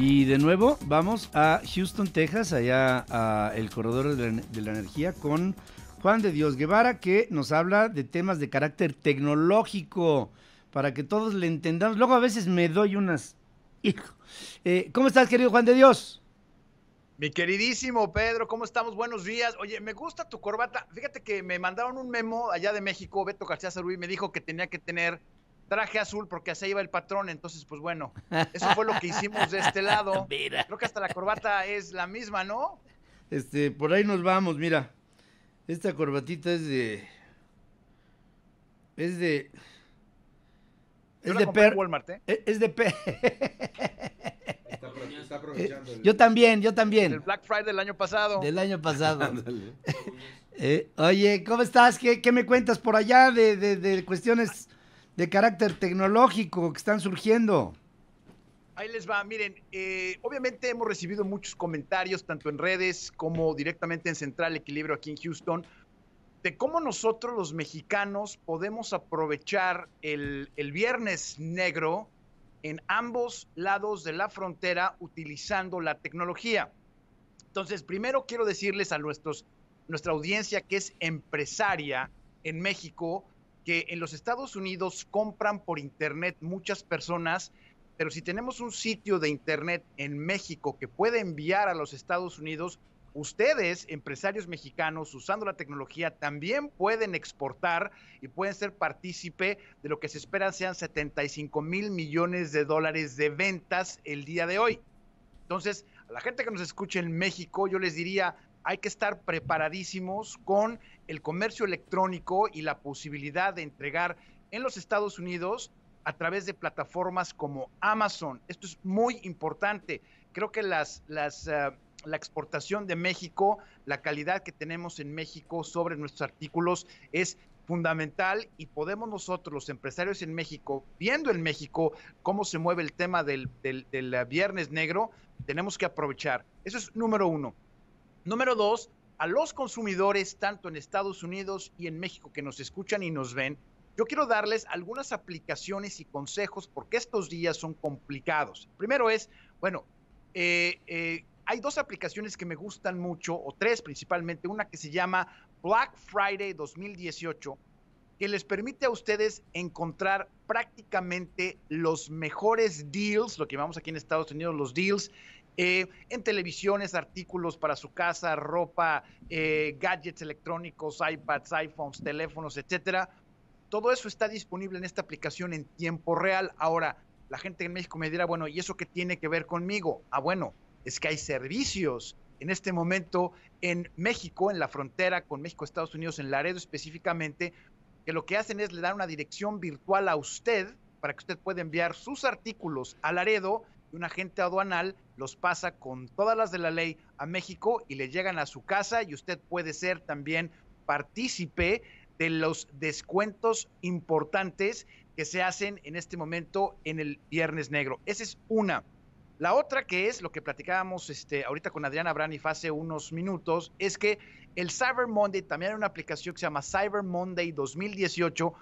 Y de nuevo vamos a Houston, Texas, allá a el corredor de la, energía con Juan de Dios Guevara, que nos habla de temas de carácter tecnológico, para que todos le entendamos. Luego a veces me doy unas... Eh, ¿Cómo estás, querido Juan de Dios? Mi queridísimo Pedro, ¿cómo estamos? Buenos días. Oye, me gusta tu corbata. Fíjate que me mandaron un memo allá de México, Beto García y me dijo que tenía que tener traje azul porque así iba el patrón. Entonces, pues bueno, eso fue lo que hicimos de este lado. Mira. Creo que hasta la corbata es la misma, ¿no? Este, por ahí nos vamos, mira. Esta corbatita es de. Es de. ¿eh? E, es, de per... Walmart, es de per... Yo también, yo también. El Black Friday del año pasado. Del año pasado. Eh, oye, ¿cómo estás? ¿Qué, me cuentas por allá de, de, de cuestiones de carácter tecnológico que están surgiendo? Ahí les va, miren, eh, obviamente hemos recibido muchos comentarios, tanto en redes como directamente en Central Equilibrio aquí en Houston, de cómo nosotros los mexicanos podemos aprovechar el, el viernes negro en ambos lados de la frontera utilizando la tecnología. Entonces, primero quiero decirles a nuestros, nuestra audiencia que es empresaria en México que en los Estados Unidos compran por Internet muchas personas, pero si tenemos un sitio de Internet en México que puede enviar a los Estados Unidos, ustedes, empresarios mexicanos, usando la tecnología, también pueden exportar y pueden ser partícipe de lo que se espera sean 75 mil millones de dólares de ventas el día de hoy. Entonces, a la gente que nos escuche en México, yo les diría, hay que estar preparadísimos con el comercio electrónico y la posibilidad de entregar en los Estados Unidos a través de plataformas como Amazon. Esto es muy importante. Creo que las, las, eh, la exportación de México, la calidad que tenemos en México sobre nuestros artículos es fundamental y podemos nosotros, los empresarios en México, viendo en México cómo se mueve el tema del viernes negro, tenemos que aprovechar. Eso es número uno. Número dos, a los consumidores, tanto en Estados Unidos y en México, que nos escuchan y nos ven, yo quiero darles algunas aplicaciones y consejos porque estos días son complicados. Primero es, bueno, eh, eh, hay dos aplicaciones que me gustan mucho, o tres principalmente, una que se llama Black Friday 2018, que les permite a ustedes encontrar prácticamente los mejores deals, lo que llamamos aquí en Estados Unidos los deals, eh, en televisiones, artículos para su casa, ropa, eh, gadgets electrónicos, iPads, iPhones, teléfonos, etcétera. Todo eso está disponible en esta aplicación en tiempo real. Ahora, la gente en México me dirá, bueno, ¿y eso qué tiene que ver conmigo? Ah, bueno, es que hay servicios en este momento en México, en la frontera con México, Estados Unidos, en Laredo específicamente, que lo que hacen es le dar una dirección virtual a usted para que usted pueda enviar sus artículos a Laredo y un agente aduanal los pasa con todas las de la ley a México y le llegan a su casa y usted puede ser también partícipe de los descuentos importantes que se hacen en este momento en el Viernes Negro. Esa es una. La otra que es lo que platicábamos este, ahorita con Adriana Braniff hace unos minutos, es que el Cyber Monday, también hay una aplicación que se llama Cyber Monday 2018,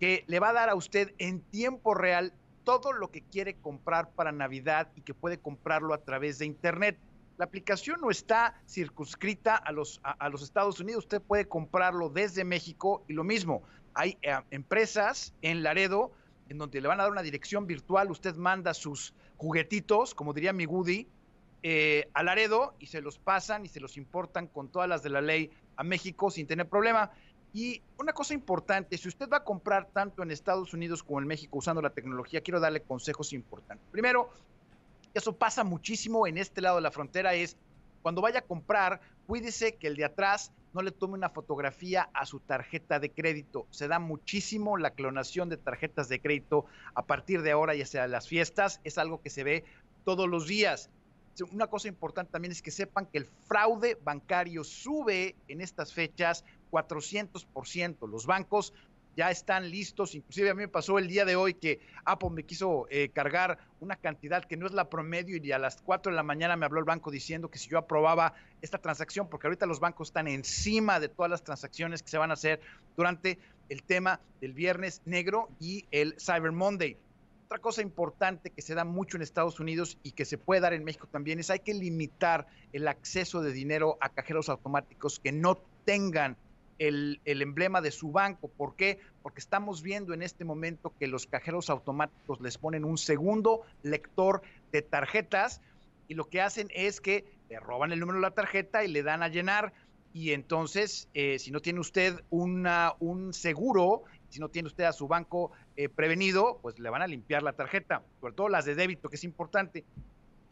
que le va a dar a usted en tiempo real todo lo que quiere comprar para Navidad y que puede comprarlo a través de Internet. La aplicación no está circunscrita a los, a, los Estados Unidos, usted puede comprarlo desde México y lo mismo. Hay eh, empresas en Laredo en donde le van a dar una dirección virtual, usted manda sus juguetitos, como diría mi Woody, eh, a Laredo y se los pasan y se los importan con todas las de la ley a México sin tener problema. Y una cosa importante, si usted va a comprar tanto en Estados Unidos como en México usando la tecnología, quiero darle consejos importantes. Primero, eso pasa muchísimo en este lado de la frontera, es cuando vaya a comprar, cuídese que el de atrás no le tome una fotografía a su tarjeta de crédito. Se da muchísimo la clonación de tarjetas de crédito a partir de ahora, ya sea las fiestas, es algo que se ve todos los días una cosa importante también es que sepan que el fraude bancario sube en estas fechas 400%. Los bancos ya están listos. Inclusive a mí me pasó el día de hoy que Apple me quiso eh, cargar una cantidad que no es la promedio y a las 4 de la mañana me habló el banco diciendo que si yo aprobaba esta transacción, porque ahorita los bancos están encima de todas las transacciones que se van a hacer durante el tema del viernes negro y el Cyber Monday. Otra cosa importante que se da mucho en Estados Unidos y que se puede dar en México también es hay que limitar el acceso de dinero a cajeros automáticos que no tengan el, emblema de su banco. ¿Por qué? Porque estamos viendo en este momento que los cajeros automáticos les ponen un segundo lector de tarjetas y lo que hacen es que le roban el número de la tarjeta y le dan a llenar. Y entonces, eh, si no tiene usted una, un seguro, si no tiene usted a su banco eh, prevenido, pues le van a limpiar la tarjeta, sobre todo las de débito, que es importante.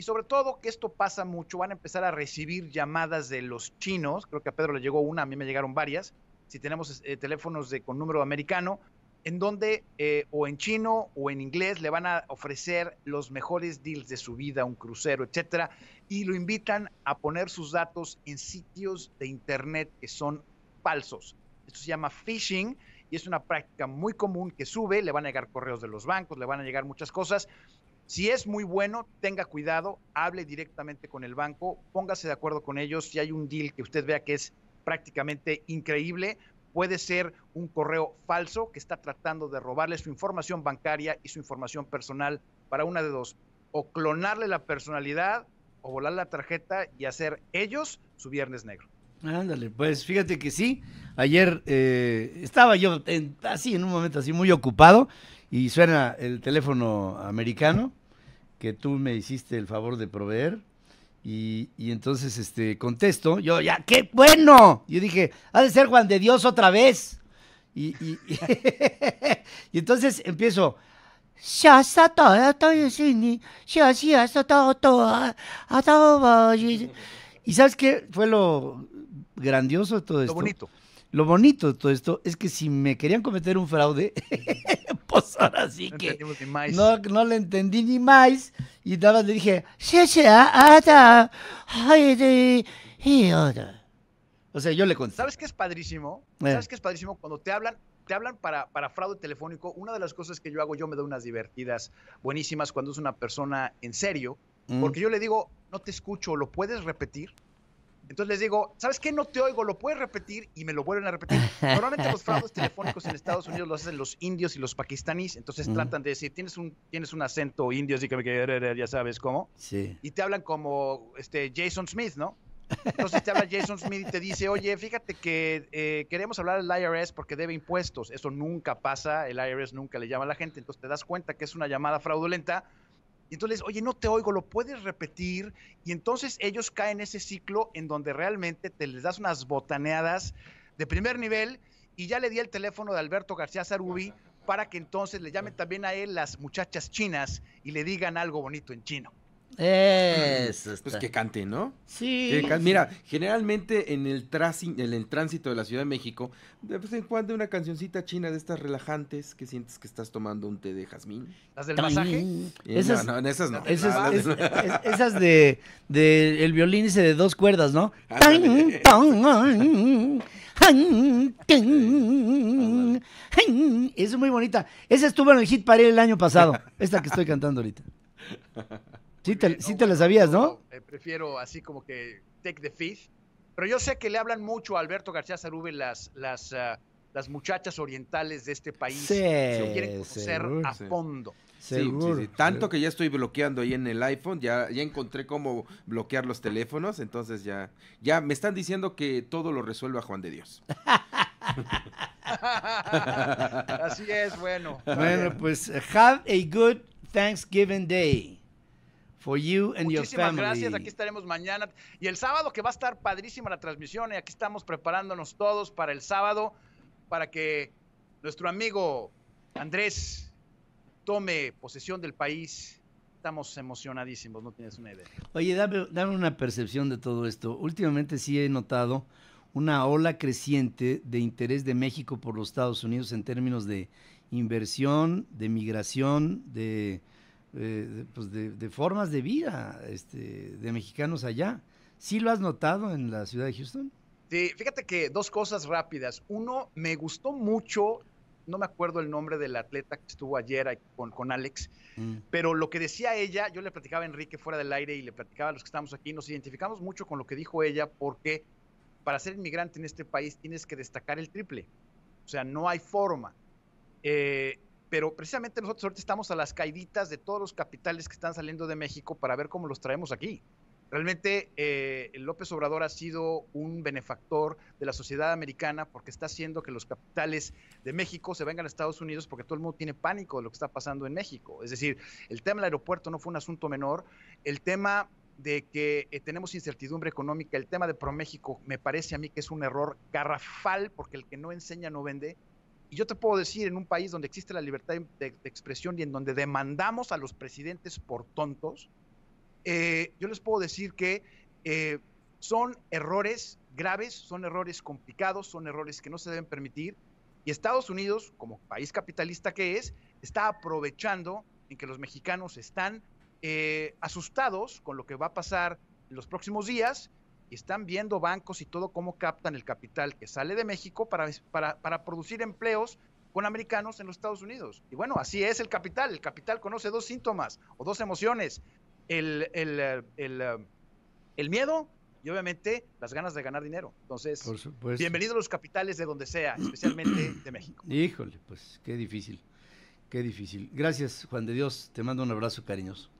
Y sobre todo que esto pasa mucho, van a empezar a recibir llamadas de los chinos, creo que a Pedro le llegó una, a mí me llegaron varias, si tenemos eh, teléfonos de, con número americano, en donde eh, o en chino o en inglés le van a ofrecer los mejores deals de su vida, un crucero, etcétera, y lo invitan a poner sus datos en sitios de internet que son falsos. Esto se llama phishing y es una práctica muy común que sube, le van a llegar correos de los bancos, le van a llegar muchas cosas si es muy bueno, tenga cuidado, hable directamente con el banco, póngase de acuerdo con ellos. Si hay un deal que usted vea que es prácticamente increíble, puede ser un correo falso que está tratando de robarle su información bancaria y su información personal para una de dos, o clonarle la personalidad o volar la tarjeta y hacer ellos su viernes negro. Ándale, pues fíjate que sí, ayer eh, estaba yo así en un momento así muy ocupado y suena el teléfono americano que tú me hiciste el favor de proveer. Y, entonces este, contesto, yo ya, qué bueno. Yo dije, ha de ser Juan de Dios otra vez. Y, y, y entonces empiezo. Y sabes qué fue lo grandioso de todo esto. Lo bonito. Lo bonito de todo esto es que si me querían cometer un fraude, pues ahora sí que no, le entendí ni más y nada más le dije, ah, ah, o sea, yo le conté. ¿Sabes qué es padrísimo? Eh. ¿Sabes qué es padrísimo? Cuando te hablan, te hablan para, para fraude telefónico, una de las cosas que yo hago, yo me doy unas divertidas buenísimas cuando es una persona en serio, mm. porque yo le digo, no te escucho, ¿lo puedes repetir? Entonces les digo, ¿sabes qué? No te oigo, lo puedes repetir y me lo vuelven a repetir. Normalmente los fraudes telefónicos en Estados Unidos los hacen los indios y los pakistaníes, entonces tratan de decir, tienes un, tienes un acento indio, así que ya sabes cómo. Sí. Y te hablan como este, Jason Smith, ¿no? Entonces te habla Jason Smith y te dice, oye, fíjate que eh, queremos hablar al IRS porque debe impuestos. Eso nunca pasa, el IRS nunca le llama a la gente. Entonces te das cuenta que es una llamada fraudulenta y entonces oye, no te oigo, lo puedes repetir. Y entonces ellos caen en ese ciclo en donde realmente te les das unas botaneadas de primer nivel. Y ya le di el teléfono de Alberto García Zarubi para que entonces le llamen también a él las muchachas chinas y le digan algo bonito en chino es Pues que cante, ¿no? Sí. Mira, generalmente en el, en el tránsito de la Ciudad de México, de vez en cuando una cancioncita china de estas relajantes que sientes que estás tomando un té de jazmín. ¿Las del masaje? Eh, esas, no, esas no. Esas, de, el violín ese de dos cuerdas, ¿no? Esa Es muy bonita. Esa estuvo en el hit Parade el año pasado. Esta que estoy cantando ahorita. Sí te, sabías, ¿no? Eh, prefiero así como que take the fish. Pero yo sé que le hablan mucho a Alberto García Zarube las, las, ah, muchachas orientales de este país. Sí, se quieren conocer a fondo. sí, Tanto que ya estoy bloqueando ahí en el iPhone, ya, ya encontré cómo bloquear los teléfonos, entonces ya, ya me están diciendo que todo lo resuelva Juan de Dios. Así es, bueno. Bueno, pues have a good Thanksgiving Day you and Muchísimas gracias, aquí estaremos mañana y el sábado que va a estar padrísima la transmisión y eh, aquí estamos preparándonos todos para el sábado para que nuestro amigo Andrés tome posesión del país. Estamos emocionadísimos, no tienes una idea. Oye, dame, dame una percepción de todo esto. Últimamente sí he notado una ola creciente de interés de México por los Estados Unidos en términos de inversión, de migración, de de, pues de, formas de vida este, de mexicanos allá. ¿Sí lo has notado en la ciudad de Houston? Sí, fíjate que dos cosas rápidas. Uno, me gustó mucho, no me acuerdo el nombre del atleta que estuvo ayer con, con Alex, mm. pero lo que decía ella, yo le platicaba a Enrique fuera del aire y le platicaba a los que estamos aquí, nos identificamos mucho con lo que dijo ella porque para ser inmigrante en este país tienes que destacar el triple. O sea, no hay forma. Eh, pero precisamente nosotros ahorita estamos a las caiditas de todos los capitales que están saliendo de México para ver cómo los traemos aquí. Realmente eh, López Obrador ha sido un benefactor de la sociedad americana porque está haciendo que los capitales de México se vengan a Estados Unidos porque todo el mundo tiene pánico de lo que está pasando en México. Es decir, el tema del aeropuerto no fue un asunto menor. El tema de que eh, tenemos incertidumbre económica, el tema de ProMéxico me parece a mí que es un error garrafal porque el que no enseña no vende. Y yo te puedo decir, en un país donde existe la libertad de, expresión y en donde demandamos a los presidentes por tontos, eh, yo les puedo decir que eh, son errores graves, son errores complicados, son errores que no se deben permitir. Y Estados Unidos, como país capitalista que es, está aprovechando en que los mexicanos están eh, asustados con lo que va a pasar en los próximos días y están viendo bancos y todo cómo captan el capital que sale de México para, para, producir empleos con americanos en los Estados Unidos. Y bueno, así es el capital. El capital conoce dos síntomas o dos emociones, el, el, el miedo y obviamente las ganas de ganar dinero. Entonces, bienvenidos los capitales de donde sea, especialmente de México. Híjole, pues qué difícil, qué difícil. Gracias, Juan de Dios. Te mando un abrazo cariñoso.